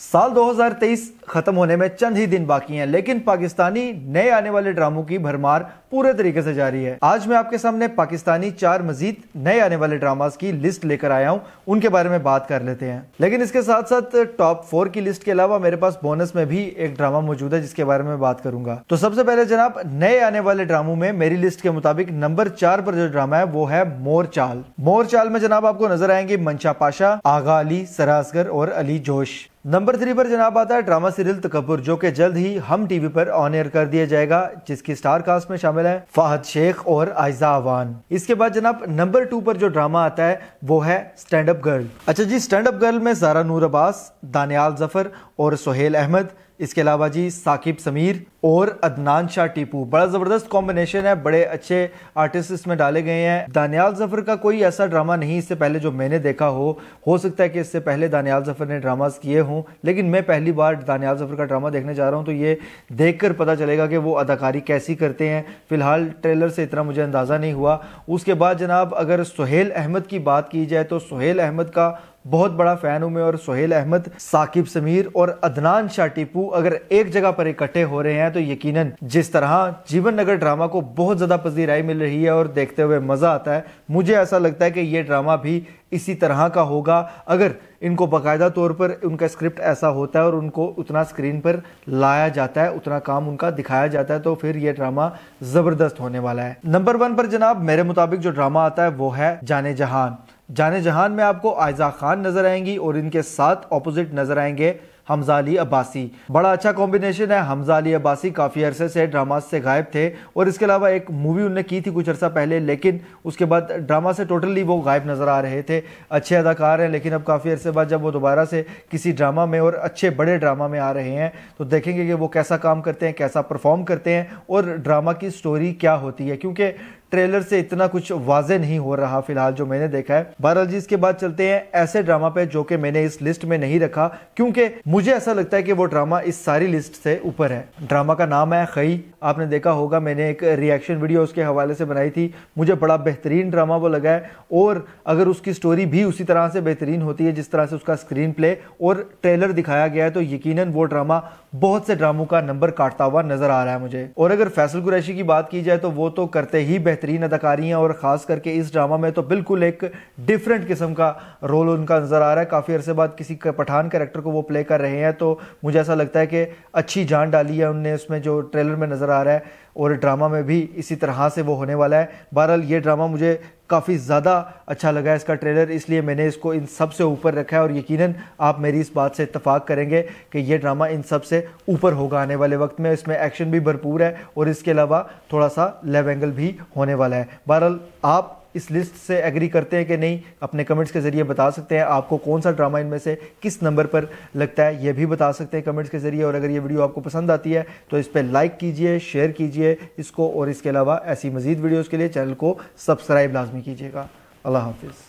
साल 2023 खत्म होने में चंद ही दिन बाकी हैं लेकिन पाकिस्तानी नए आने वाले ड्रामों की भरमार पूरे तरीके से जारी है आज मैं आपके सामने पाकिस्तानी चार मजीद नए आने वाले ड्रामास की लिस्ट लेकर आया हूं उनके बारे में बात कर लेते हैं लेकिन इसके साथ साथ टॉप फोर की लिस्ट के अलावा मेरे पास बोनस में भी एक ड्रामा मौजूद है जिसके बारे में बात करूंगा तो सबसे पहले जनाब नए आने वाले ड्रामो में मेरी लिस्ट के मुताबिक नंबर चार पर जो ड्रामा है वो है मोर चाल मोर चाल में जनाब आपको नजर आएंगे मंशा पाशा आगा अली सरासगर और अली जोश नंबर थ्री पर जनाब आता है ड्रामा सीरियल तकबर तो जो कि जल्द ही हम टीवी पर ऑन एयर कर दिया जाएगा जिसकी स्टार कास्ट में शामिल है फाहद शेख और आयजा अवान इसके बाद जनाब नंबर टू पर जो ड्रामा आता है वो है स्टैंड अप गर्ल अच्छा जी स्टैंड अप गर्ल में जारा नूर अब्बास दानियाल जफर और सोहेल अहमद इसके अलावा जी साकिब समीर और अदनान शाह टीपू बड़ा ज़बरदस्त कॉम्बिनेशन है बड़े अच्छे आर्टिस्ट इसमें डाले गए हैं दानियाल जफ़र का कोई ऐसा ड्रामा नहीं इससे पहले जो मैंने देखा हो हो सकता है कि इससे पहले दानियाल जफ़र ने ड्रामास किए हों लेकिन मैं पहली बार दानियाल जफ़र का ड्रामा देखने जा रहा हूँ तो ये देख पता चलेगा कि वो अदाकारी कैसी करते हैं फ़िलहाल ट्रेलर से इतना मुझे अंदाज़ा नहीं हुआ उसके बाद जनाब अगर सुहेल अहमद की बात की जाए तो सुहेल अहमद का बहुत बड़ा फ़ैन हूं मैं और सोहेल अहमद साकिब समीर और अदनान शाह टीपू अगर एक जगह पर इकट्ठे हो रहे हैं तो यकीनन जिस तरह जीवन नगर ड्रामा को बहुत ज़्यादा पजीराई मिल रही है और देखते हुए मज़ा आता है मुझे ऐसा लगता है कि ये ड्रामा भी इसी तरह का होगा अगर इनको बाकायदा तौर पर उनका स्क्रिप्ट ऐसा होता है और उनको उतना स्क्रीन पर लाया जाता है उतना काम उनका दिखाया जाता है तो फिर ये ड्रामा ज़बरदस्त होने वाला है नंबर वन पर जनाब मेरे मुताबिक जो ड्रामा आता है वो है जाने जहान जाने जहान में आपको आयजा खान नजर आएंगी और इनके साथ ऑपोजिट नजर आएंगे हमजा अली अब्बासी बड़ा अच्छा कॉम्बिनेशन है हमजा अली अब्बासी काफ़ी अरसे से ड्रामा से गायब थे और इसके अलावा एक मूवी उनने की थी कुछ अर्सा पहले लेकिन उसके बाद ड्रामा से टोटली वो गायब नज़र आ रहे थे अच्छे अदाकार हैं लेकिन अब काफ़ी अरसे बाद जब वो दोबारा से किसी ड्रामा में और अच्छे बड़े ड्रामा में आ रहे हैं तो देखेंगे कि वो कैसा काम करते हैं कैसा परफॉर्म करते हैं और ड्रामा की स्टोरी क्या होती है क्योंकि ट्रेलर से इतना कुछ वाजे नहीं हो रहा फिलहाल जो मैंने देखा है बहरहाल जी इसके बाद चलते हैं ऐसे ड्रामा पे जो कि मैंने इस लिस्ट में नहीं रखा क्योंकि मुझे ऐसा लगता है कि वो ड्रामा इस सारी लिस्ट से ऊपर है ड्रामा का नाम है खई आपने देखा होगा मैंने एक रिएक्शन वीडियो उसके हवाले से बनाई थी मुझे बड़ा बेहतरीन ड्रामा वो लगा है और अगर उसकी स्टोरी भी उसी तरह से बेहतरीन होती है जिस तरह से उसका स्क्रीन प्ले और ट्रेलर दिखाया गया है तो यकीन वो ड्रामा बहुत से ड्रामों का नंबर काटता हुआ नजर आ रहा है मुझे और अगर फैसल कुरैशी की बात की जाए तो वो तो करते ही बेहतर बेहतरीन अदाकारी हैं और ख़ास करके इस ड्रामा में तो बिल्कुल एक डिफरेंट किस्म का रोल उनका नज़र आ रहा है काफ़ी अरसे बाद किसी का पठान करेक्टर को वो प्ले कर रहे हैं तो मुझे ऐसा लगता है कि अच्छी जान डाली है उनने उसमें जो ट्रेलर में नज़र आ रहा है और ड्रामा में भी इसी तरह से वो होने वाला है बहरहाल ये ड्रामा मुझे काफ़ी ज़्यादा अच्छा लगा इसका ट्रेलर इसलिए मैंने इसको इन सब से ऊपर रखा है और यकीनन आप मेरी इस बात से इतफाक़ करेंगे कि ये ड्रामा इन सब से ऊपर होगा आने वाले वक्त में इसमें एक्शन भी भरपूर है और इसके अलावा थोड़ा सा लेव एंगल भी होने वाला है बहरहाल आप इस लिस्ट से एग्री करते हैं कि नहीं अपने कमेंट्स के ज़रिए बता सकते हैं आपको कौन सा ड्रामा इनमें से किस नंबर पर लगता है ये भी बता सकते हैं कमेंट्स के ज़रिए और अगर ये वीडियो आपको पसंद आती है तो इस पर लाइक कीजिए शेयर कीजिए इसको और इसके अलावा ऐसी मज़ीद वीडियोज़ के लिए चैनल को सब्सक्राइब लाजमी कीजिएगा अल्लाह हाफिज़